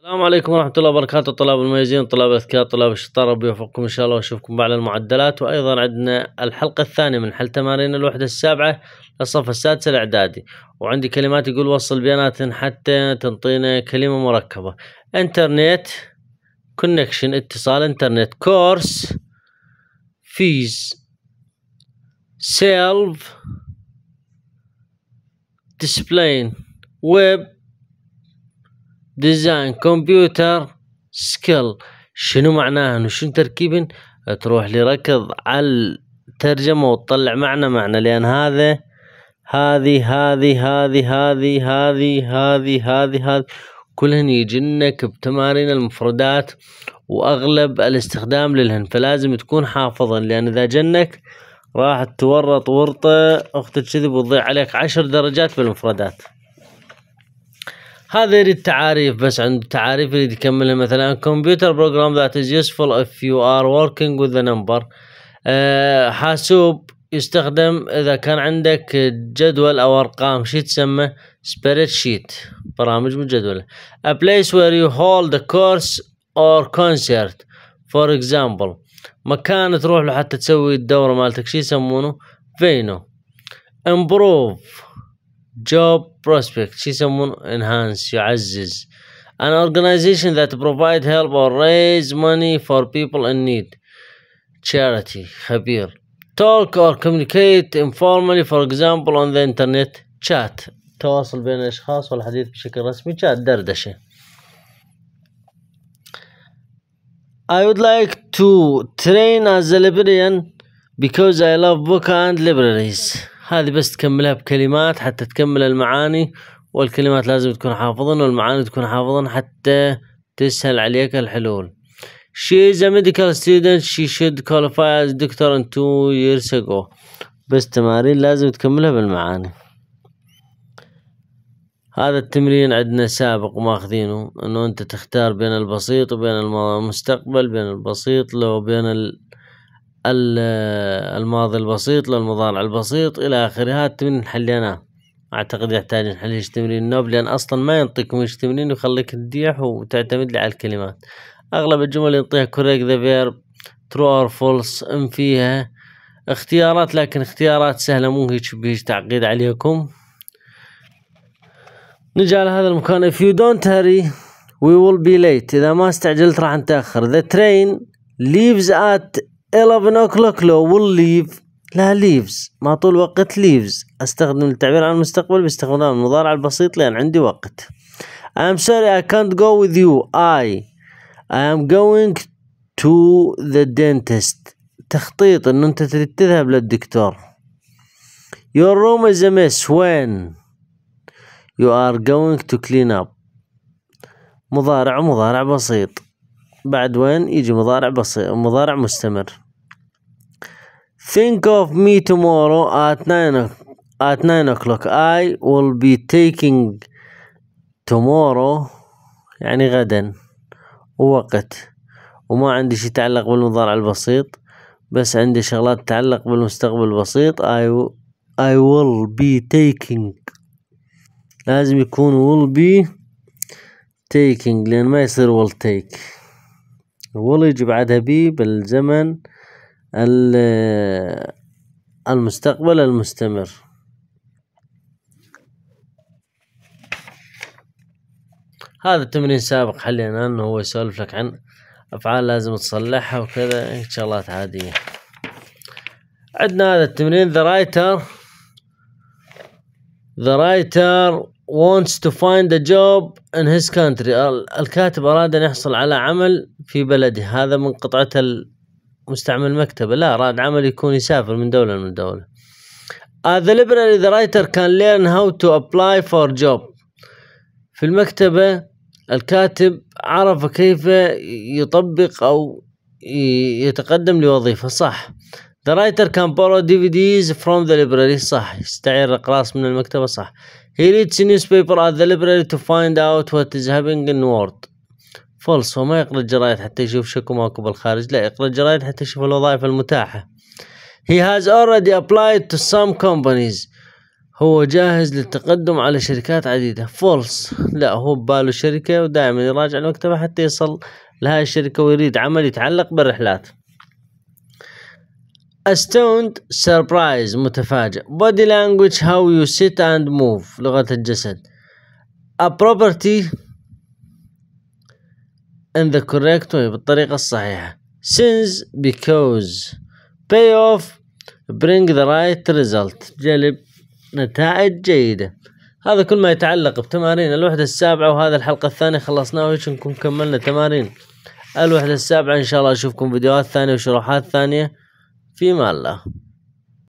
السلام عليكم ورحمة الله وبركاته طلاب المميزين طلاب الأذكياء طلاب ربي يوفقكم إن شاء الله وأشوفكم بعد المعدلات وأيضا عندنا الحلقة الثانية من حل تمارين الوحدة السابعة للصف السادس الإعدادي وعندي كلمات يقول وصل بيانات حتى تنطينا كلمة مركبة إنترنت كونكشن اتصال إنترنت كورس فيز سيلف ديسبلين ويب ديزاين كمبيوتر سكيل شنو معناهن وشنو تركيبهن تروح لركض على الترجمة وتطلع معنى معنى لأن هذا هذه هذه هذه هذه هذه هذه هذه هذه كلهن يجنك بتمارين المفردات وأغلب الاستخدام للهن فلازم تكون حافظا لأن إذا جنك راح تورط ورطة أختك كذب وتضيع عليك عشر درجات بالمفردات هذا يريد تعاريف بس عند تعاريف يريد يكملها مثلا كمبيوتر بروجرام ذات از يوسفول اف يو ار وركينج وذ نمبر حاسوب يستخدم اذا كان عندك جدول او ارقام شي تسمى سبريد شيت برامج مجدولة a place where you hold a course or concert for example مكان تروح له حتى تسوي الدورة مالتك شي يسمونه فينو improve job prospects شي يسمون enhance يعزز an organization that provide help or raise money for people in need charity خبير talk or communicate informally for example on the internet chat تواصل بين الأشخاص والحديث بشكل رسمي chat دردشة I would like to train as a librarian because I love book and libraries هذه بس تكملها بكلمات حتى تكمل المعاني والكلمات لازم تكون حافظن والمعاني تكون حافظن حتى تسهل عليك الحلول She is a medical student she should qualify as doctor in two years ago بس تمارين لازم تكملها بالمعاني هذا التمرين عندنا سابق ماخذينه انه انت تختار بين البسيط وبين المستقبل بين البسيط لو بين ال... الماضي البسيط للمضارع البسيط الى اخره هذا التمرين حليناه اعتقد يحتاج نحل تمرين نوب لان اصلا ما ينطيكم هيش تمرين ويخليك تديح وتعتمد لي على الكلمات اغلب الجمل ينطيها كوريك ذا فيرب ترو اور فولس ام فيها اختيارات لكن اختيارات سهلة مو هيك بهيج تعقيد عليكم نجي على هذا المكان if you don't hurry we will be late إذا ما استعجلت راح نتأخر the train leaves at 11 o'clock لو والليف لا leaves ما طول وقت leaves استخدم التعبير عن المستقبل باستخدام المضارع البسيط لان عندي وقت I'm sorry I can't go with you I am going to the dentist تخطيط ان انت تريد تذهب للدكتور Your room is a mess when you are going to clean up مضارع مضارع بسيط بعد وين يجي مضارع بسيط مضارع مستمر Think of me tomorrow at nine at nine o'clock I will be taking tomorrow يعني غدا ووقت وما عندي شي يتعلق بالمضارع البسيط بس عندي شغلات تتعلق بالمستقبل البسيط I I will be taking لازم يكون will be taking لأن ما يصير will take ولج بعدها بي بالزمن المستقبل المستمر هذا التمرين سابق حلينا انه هو يسولف لك عن افعال لازم تصلحها وكذا شغلات عادية عندنا هذا التمرين ذا رايتر ذا رايتر wants to find a job in his country الكاتب أراد أن يحصل على عمل في بلده هذا من قطعة المستعمل مكتبة لا أراد عمل يكون يسافر من دولة من دولة uh, the liberal the writer can learn how to apply for job في المكتبة الكاتب عرف كيف يطبق أو يتقدم لوظيفة صح The writer can borrow DVDs from the library صح يستعير اقراص من المكتبة صح He reads a newspaper at the library to find out what is happening in world false هو ما يقرأ الجرايد حتى يشوف شكو ماكو بالخارج لا يقرأ الجرايد حتى يشوف الوظائف المتاحة He has already applied to some companies هو جاهز للتقدم على شركات عديدة فولس لا هو بباله شركة ودائما يراجع المكتبة حتى يصل لهاي الشركة ويريد عمل يتعلق بالرحلات استوند سربرايز متفاجئ body language how you sit and move لغة الجسد a property in the correct way بالطريقة الصحيحة since because pay off bring the right result جلب نتائج جيدة هذا كل ما يتعلق بتمارين الوحدة السابعة وهذا الحلقة الثانية خلصناها وش نكون كملنا تمارين الوحدة السابعة إن شاء الله أشوفكم فيديوهات ثانية وشروحات ثانية في مالا